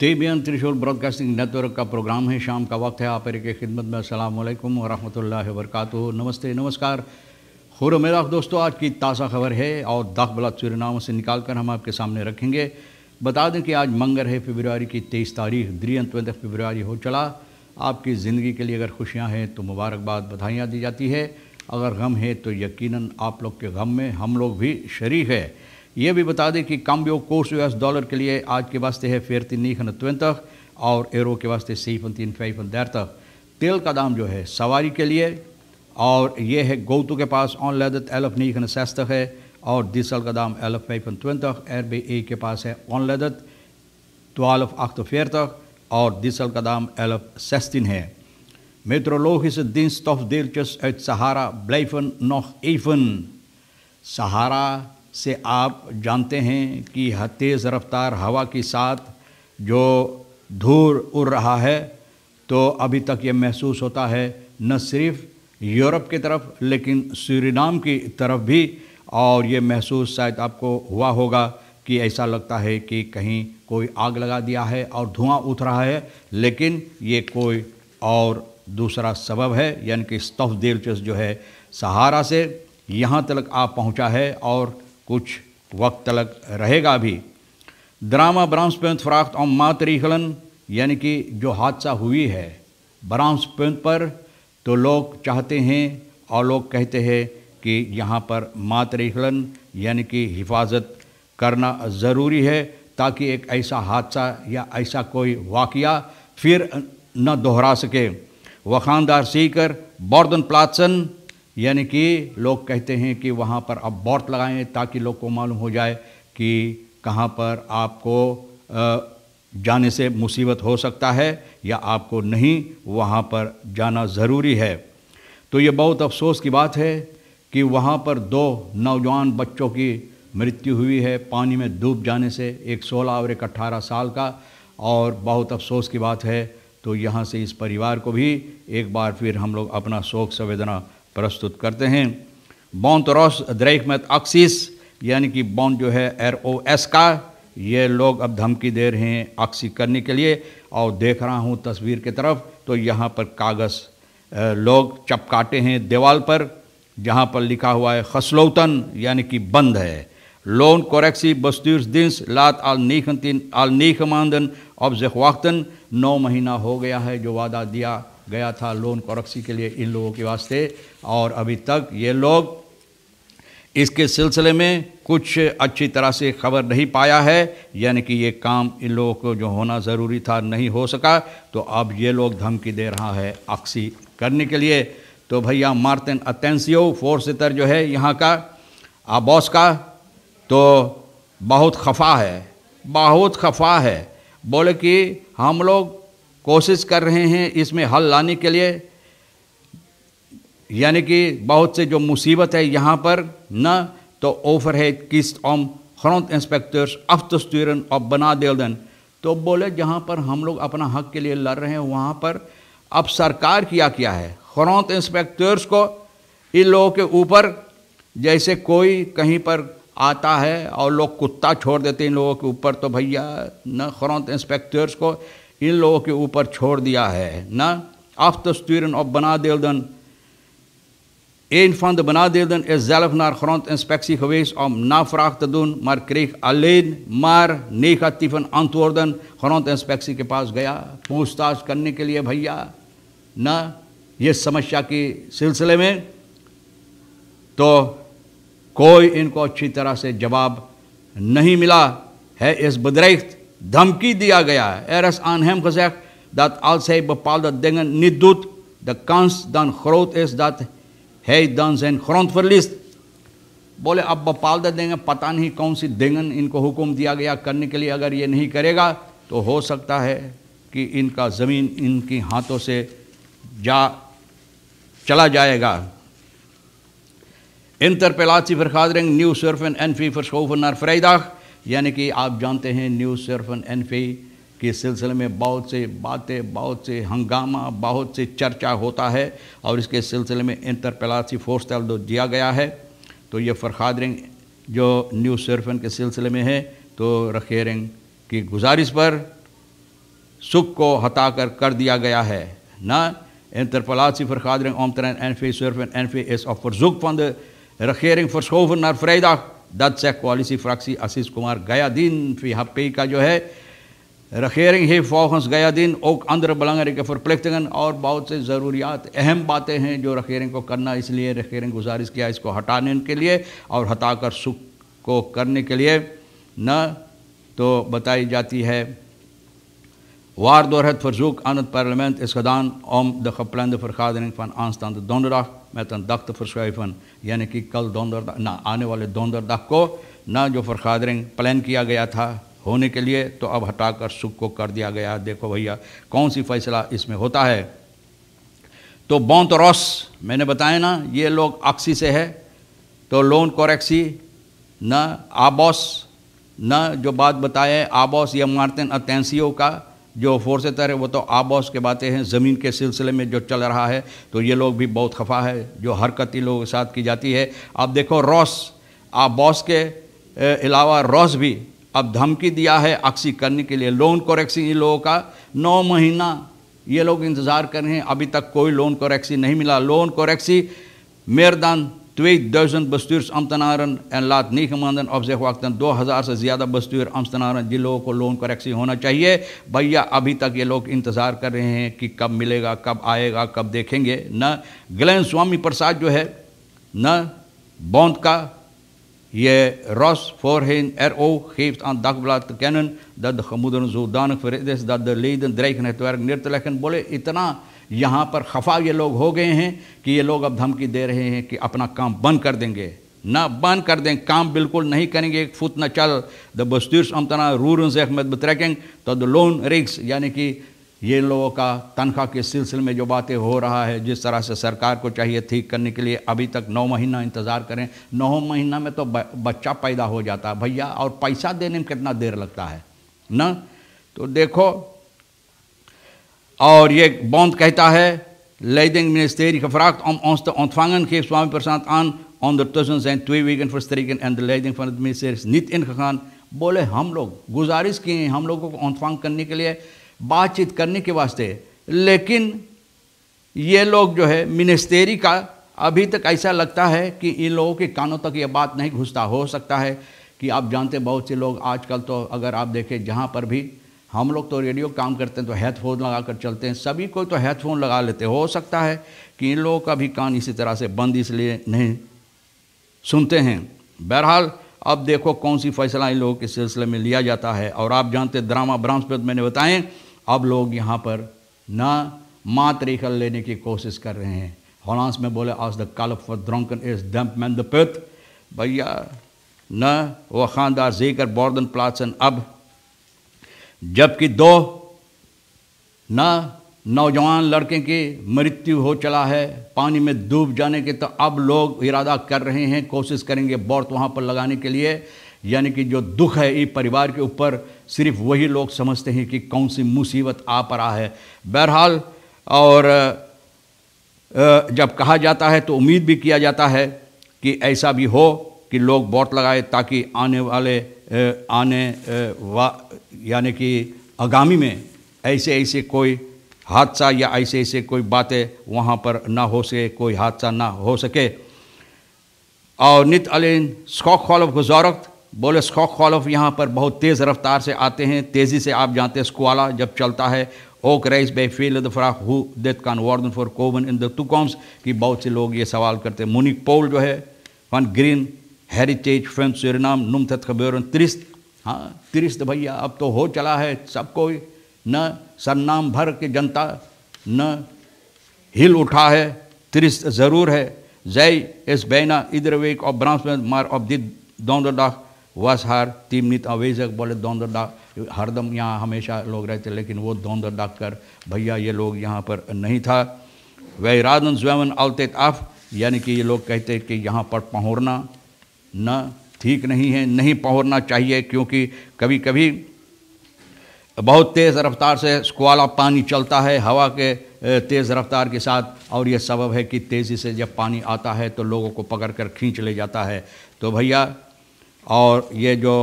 तेबियन त्रिशूल broadcasting network का programme है शाम का वक्त है आप के खिदमत में असल वरहमल वरक नमस्ते नमस्कार खुर मेरा दोस्तों आज की ताज़ा खबर है और दाख बला चुरनामों से निकाल कर हम आपके सामने रखेंगे बता दें कि आज मंगर है फेबररी की तेईस तारीख द्रियन ट्वेंथ फेबररी हो चला आपकी ज़िंदगी के लिए अगर खुशियाँ हैं तो मुबारकबाद बधाइयाँ दी जाती है अगर गम है तो यकीन आप लोग के गम में हम लोग भी शरीक है ये भी बता दें कि काम्बियो कोर्स यूएस डॉलर के लिए आज के वास्ते है फेरतिन नीखन त्वेंतख और एरो के वास्ते सीफन तीन फैफन दैर तक तेल का दाम जो है सवारी के लिए और ये है गौतु के पास ऑन लैदत एलफ नीखन सैस्तक है और डीजल का दाम एलफ फैफन त्वेंतख एर बे ए के पास है ऑन लैदत तोलफ अख्त फेर तक और डीजल का दाम एलफ सेस्तिन है Meteorologische dienst of deeltjes uit Sahara ब्लैफन nog एफन सहारा से आप जानते हैं कि तेज़ रफ्तार हवा के साथ जो धूल उड़ रहा है तो अभी तक ये महसूस होता है न सिर्फ यूरोप की तरफ लेकिन सूरीनाम की तरफ भी और ये महसूस शायद आपको हुआ होगा कि ऐसा लगता है कि कहीं कोई आग लगा दिया है और धुआं उठ रहा है लेकिन ये कोई और दूसरा सबब है यानी कि स्तफ दिलचस्प जो है सहारा से यहाँ तक आ पहुँचा है और कुछ वक्त तक रहेगा भी ड्रामा ब्राह्म्स पेंथ फराख्त और मातरीखलन यानी कि जो हादसा हुई है ब्राह्म्स पेंथ पर तो लोग चाहते हैं और लोग कहते हैं कि यहाँ पर मातरीखलन यानी कि हिफाजत करना ज़रूरी है ताकि एक ऐसा हादसा या ऐसा कोई वाकया फिर न दोहरा सके वखानदार सीकर बॉर्दन प्लाटसन यानी कि लोग कहते हैं कि वहाँ पर आप बॉर्ड लगाएं ताकि लोग को मालूम हो जाए कि कहाँ पर आपको जाने से मुसीबत हो सकता है या आपको नहीं वहाँ पर जाना ज़रूरी है तो ये बहुत अफसोस की बात है कि वहाँ पर दो नौजवान बच्चों की मृत्यु हुई है पानी में डूब जाने से एक सोलह और एक अट्ठारह साल का और बहुत अफसोस की बात है तो यहाँ से इस परिवार को भी एक बार फिर हम लोग अपना शोक संवेदना प्रस्तुत करते हैं बॉन्त रॉस द्रैक मत ऑक्सिस यानी कि बॉन्ड जो है एर ओ एस का ये लोग अब धमकी दे रहे हैं ऑक्सी करने के लिए और देख रहा हूँ तस्वीर की तरफ तो यहाँ पर कागज़ लोग चपकाटे हैं देवाल पर जहाँ पर लिखा हुआ है खसलौतन यानी कि बंद है लोन कोरेक्सी दिन लात आल नीखन तीन आल मानदन अब जखवाख्तन नौ महीना हो गया है जो वादा दिया गया था लोन कॉरक्सी के लिए इन लोगों के वास्ते और अभी तक ये लोग इसके सिलसिले में कुछ अच्छी तरह से खबर नहीं पाया है यानी कि ये काम इन लोगों को जो होना ज़रूरी था नहीं हो सका तो अब ये लोग धमकी दे रहा है अक्सी करने के लिए तो भैया मार्तिन अतेंसियो फोर सितर जो है यहाँ का आबॉस का तो बहुत खफा है बहुत खफा है बोले कि हम लोग कोशिश कर रहे हैं इसमें हल लाने के लिए यानी कि बहुत से जो मुसीबत है यहाँ पर न तो ऑफर है किस्त ऑम खरौत इंस्पेक्टर्स अफ्तस्तरन और बना देलदन तो बोले जहाँ पर हम लोग अपना हक के लिए लड़ रहे हैं वहाँ पर अब सरकार किया क्या है खरौत इंस्पेक्टर्स को इन लोगों के ऊपर जैसे कोई कहीं पर आता है और लोग कुत्ता छोड़ देते हैं इन लोगों के ऊपर तो भैया न खरौत इंस्पेक्टर्स को इन लोगों के ऊपर छोड़ दिया है ना आफ्तस्तरन और बना देदन ए इनफंद बना देदन ए जैलफ नार खरौत इंस्पेक्सी खवेश और ना फराख तदून मार क्रेख अलेन मार नेखा तिफन अंतोरदन खरौत इंस्पेक्सी के पास गया पूछताछ करने के लिए भैया ना ये समस्या के सिलसिले में तो कोई इनको अच्छी तरह से जवाब नहीं मिला है इस बदरख्त धमकी दिया गया एरस आन हेम खजैक दत आल से बपाल दंगन निदुत द कंस दन ख्रोत इस दत है दन सेन ख्रोत फरलिस्त बोले अब बपाल देंगे पता नहीं कौन सी देंगन इनको हुक्म दिया गया करने के लिए अगर ये नहीं करेगा तो हो सकता है कि इनका ज़मीन इनके हाथों से जा चला जाएगा इंतर पेलासी फिर खादरेंग न्यू सर्फ एन एन फी फर शोफ नार फ्रैदाख यानी कि आप जानते हैं न्यूज़ एन एनफी के सिलसिले में बहुत से बातें बहुत से हंगामा बहुत से चर्चा होता है और इसके सिलसिले में इंटरपेलासी फोर्स तल दिया गया है तो ये फरखादरिंग जो न्यूज़ सेरफन के सिलसिले में है तो रखेरिंग की गुजारिश पर सुख को हटा कर कर दिया गया है ना interpelatie vergadering omtrent NV एन en एन is op verzoek van फंद रखेरिंग verschoven naar फ्रैदा That's क्वालिसी फ्राक्सी आशीष कुमार गया दिन फी happy का जो है रखेरिंग ही गया दिन ओक बलंग रे के प्लेक्तगन और बहुत से ज़रूरियात अहम बातें हैं जो रखेरिंग को करना इसलिए रखेरिंग गुजारिश किया इसको हटाने के लिए और हटाकर सुख को करने के लिए न तो बताई जाती है Waardoor het verzoek aan het parlement is gedaan om de geplande vergadering van aanstaande donderdag met een dag te verschuiven. यानी kal donderdag, na आने donderdag ko, na jo vergadering plan kia gaya tha, था ke liye, to ab hata kar suk ko kar diya gaya. Dekho bhaiya, kaun si faisla isme hota hai. To bont ross, mene बताया na, ye log aksi se hai, to loan koreksi, na abos, na jo baat बताए abos ya martin atensio ka, जो फोर्स तर है वो तो आबॉस के बातें हैं ज़मीन के सिलसिले में जो चल रहा है तो ये लोग भी बहुत खफा है जो हरकत इन लोगों के साथ की जाती है आप देखो रॉस आबॉस के अलावा रॉस भी अब धमकी दिया है अक्सी करने के लिए लोन कोरेक्सी इन लोगों का नौ महीना ये लोग इंतज़ार कर रहे हैं अभी तक कोई लोन कोरेक्सी नहीं मिला लोन कोरेक्सी मेरदान 2000 bestuursambtenaren en laat negen maanden op zich wachten 2000 से ज़्यादा बस्तूर अमस्तनारन जिन लोगों को लोन करेक्सी होना चाहिए भैया अभी तक ये लोग इंतज़ार कर रहे हैं कि कब मिलेगा कब आएगा कब देखेंगे न ग्लैन स्वामी प्रसाद जो है न बॉन्द का je ras voorheen RO geeft aan Dagblad te kennen dat de gemoederen zodanig verricht is dat de leden dreigen het werk neer te leggen. Bolle, itna यहाँ पर खफा ये लोग हो गए हैं कि ये लोग अब धमकी दे रहे हैं कि अपना काम बंद कर देंगे ना बंद कर दें काम बिल्कुल नहीं करेंगे एक फुत न चल द बस्तूर्स अमतना रूर से अहमद बतरकेंग तो द लोन रिक्स यानी कि ये लोगों का तनख्वाह के सिलसिले में जो बातें हो रहा है जिस तरह से सरकार को चाहिए ठीक करने के लिए अभी तक नौ महीना इंतज़ार करें नौ महीना में तो बच्चा पैदा हो जाता है भैया और पैसा देने में कितना देर लगता है ना तो देखो और ये बौंद कहता है लेडिंग मिनिस्टेरी गफ्राक्त ओम ओंस तो ओंतफांगन के स्वामी प्रसाद आन ओंदर तुजन जैन ट्वी वीगन फॉर स्त्रीगन एंड लेडिंग फॉर मिनिस्टेरी नित इन खान बोले हम लोग गुजारिश किए हम लोगों को ओंतफांग करने के लिए बातचीत करने के वास्ते लेकिन ये लोग जो है मिनिस्टेरी का अभी तक ऐसा लगता है कि इन लोगों के कानों तक ये बात नहीं घुसता हो सकता है कि आप जानते बहुत से लोग आजकल तो अगर आप देखें जहाँ पर भी हम लोग तो रेडियो काम करते हैं तो हेडफोन लगा कर चलते हैं सभी को तो हेडफोन लगा लेते हो सकता है कि इन लोगों का भी कान इसी तरह से बंद इसलिए नहीं सुनते हैं बहरहाल अब देखो कौन सी फैसला इन लोगों के सिलसिले में लिया जाता है और आप जानते ड्रामा पर मैंने बताएं अब लोग यहाँ पर न मातरीखल लेने की कोशिश कर रहे हैं हॉलांस में बोले आज द कल फॉर ड्रंकन इज डम्प मैन द पेथ भैया न वो खानदार जेकर बॉर्दन प्लासन अब जबकि दो ना नौजवान लड़के की मृत्यु हो चला है पानी में डूब जाने के तो अब लोग इरादा कर रहे हैं कोशिश करेंगे बर्थ वहाँ पर लगाने के लिए यानी कि जो दुख है ये परिवार के ऊपर सिर्फ वही लोग समझते हैं कि कौन सी मुसीबत आ पड़ा है बहरहाल और जब कहा जाता है तो उम्मीद भी किया जाता है कि ऐसा भी हो कि लोग वोट लगाए ताकि आने वाले आने वा यानी कि आगामी में ऐसे ऐसे कोई हादसा या ऐसे ऐसे कोई बातें वहाँ पर ना हो सके कोई हादसा ना हो सके और नित अलिन स्कॉक खॉलफ गुजारत बोले स्कॉक खॉलफ यहाँ पर बहुत तेज़ रफ्तार से आते हैं तेज़ी से आप जानते हैं स्क्वाला जब चलता है ओक रईस बे फील दफरा हु देत कान वार्डन फॉर कोवन इन द टू कॉम्स कि बहुत से लोग ये सवाल करते हैं मुनिक पोल जो है वन ग्रीन हेरिटेज फ्रेंड सुरनाम नुम थत खबेरन त्रिस्त हाँ त्रिस्त भैया अब तो हो चला है सब कोई न सरनाम भर के जनता न हिल उठा है त्रिस्त ज़रूर है जय इस बैना इधर वेक और ब्रांस मार ऑफ दिद डाक वस हार तीम नीत अवेजक बोले डाक हरदम यहाँ हमेशा लोग रहते लेकिन वो डाक कर भैया ये लोग यहाँ पर नहीं था वह राधन स्वयं अलतेत आफ यानी कि ये लोग कहते कि यहाँ पर पहुँरना न ठीक नहीं है नहीं पहुँचना चाहिए क्योंकि कभी कभी बहुत तेज़ रफ्तार से स्क्वाला पानी चलता है हवा के तेज़ रफ्तार के साथ और यह सबब है कि तेज़ी से जब पानी आता है तो लोगों को पकड़ कर खींच ले जाता है तो भैया और ये जो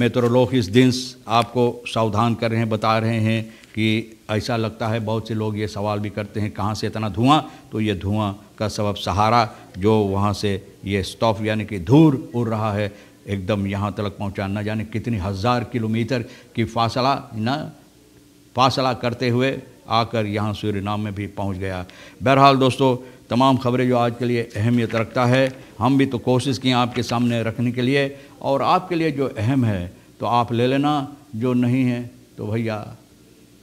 मेट्रोलोक इस दिन आपको सावधान कर रहे हैं बता रहे हैं कि ऐसा लगता है बहुत से लोग ये सवाल भी करते हैं कहाँ से इतना धुआं तो ये धुआं का सबब सहारा जो वहाँ से ये स्टॉफ यानी कि धूर उड़ रहा है एकदम यहाँ तक पहुँचा न जाने कितनी हज़ार किलोमीटर की फासला न फासला करते हुए आकर यहाँ सूर्य नाम में भी पहुँच गया बहरहाल दोस्तों तमाम खबरें जो आज के लिए अहमियत रखता है हम भी तो कोशिश किए आपके सामने रखने के लिए और आपके लिए जो अहम है तो आप ले लेना जो नहीं है तो भैया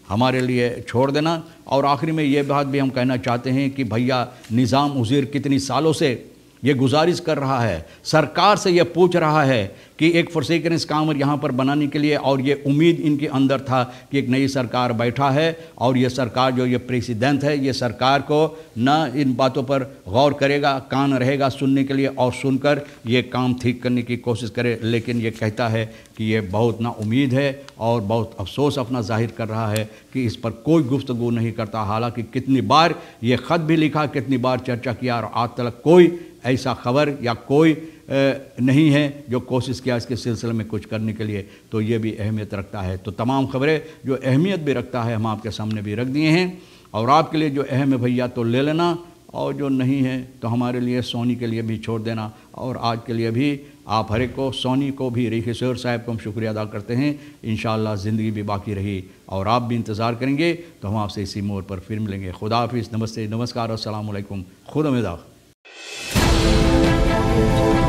हमारे लिए छोड़ देना और आखिरी में ये बात भी हम कहना चाहते हैं कि भैया निज़ाम उज़ीर कितनी सालों से ये गुजारिश कर रहा है सरकार से ये पूछ रहा है कि एक फॉरसेकनेस कामर यहाँ पर बनाने के लिए और ये उम्मीद इनके अंदर था कि एक नई सरकार बैठा है और ये सरकार जो ये प्रेसिडेंट है ये सरकार को न इन बातों पर गौर करेगा कान रहेगा सुनने के लिए और सुनकर ये काम ठीक करने की कोशिश करे लेकिन ये कहता है कि ये बहुत ना उम्मीद है और बहुत अफसोस अपना जाहिर कर रहा है कि इस पर कोई गुफ्तगु नहीं करता हालांकि कितनी बार ये ख़त भी लिखा कितनी बार चर्चा किया और आज तक कोई ऐसा खबर या कोई नहीं है जो कोशिश किया इसके सिलसिले में कुछ करने के लिए तो ये भी अहमियत रखता है तो तमाम खबरें जो अहमियत भी रखता है हम आपके सामने भी रख दिए हैं और आपके लिए जो अहम है भैया तो ले लेना और जो नहीं है तो हमारे लिए सोनी के लिए भी छोड़ देना और आज के लिए भी आप हर एक को सोनी को भी किशोर साहब को हम शुक्रिया अदा करते हैं इन ज़िंदगी भी बाकी रही और आप भी इंतज़ार करेंगे तो हम आपसे इसी मोड़ पर फिर मिलेंगे खुदा हाफिज़ नमस्ते नमस्कार और खुद अमेदा Thank you.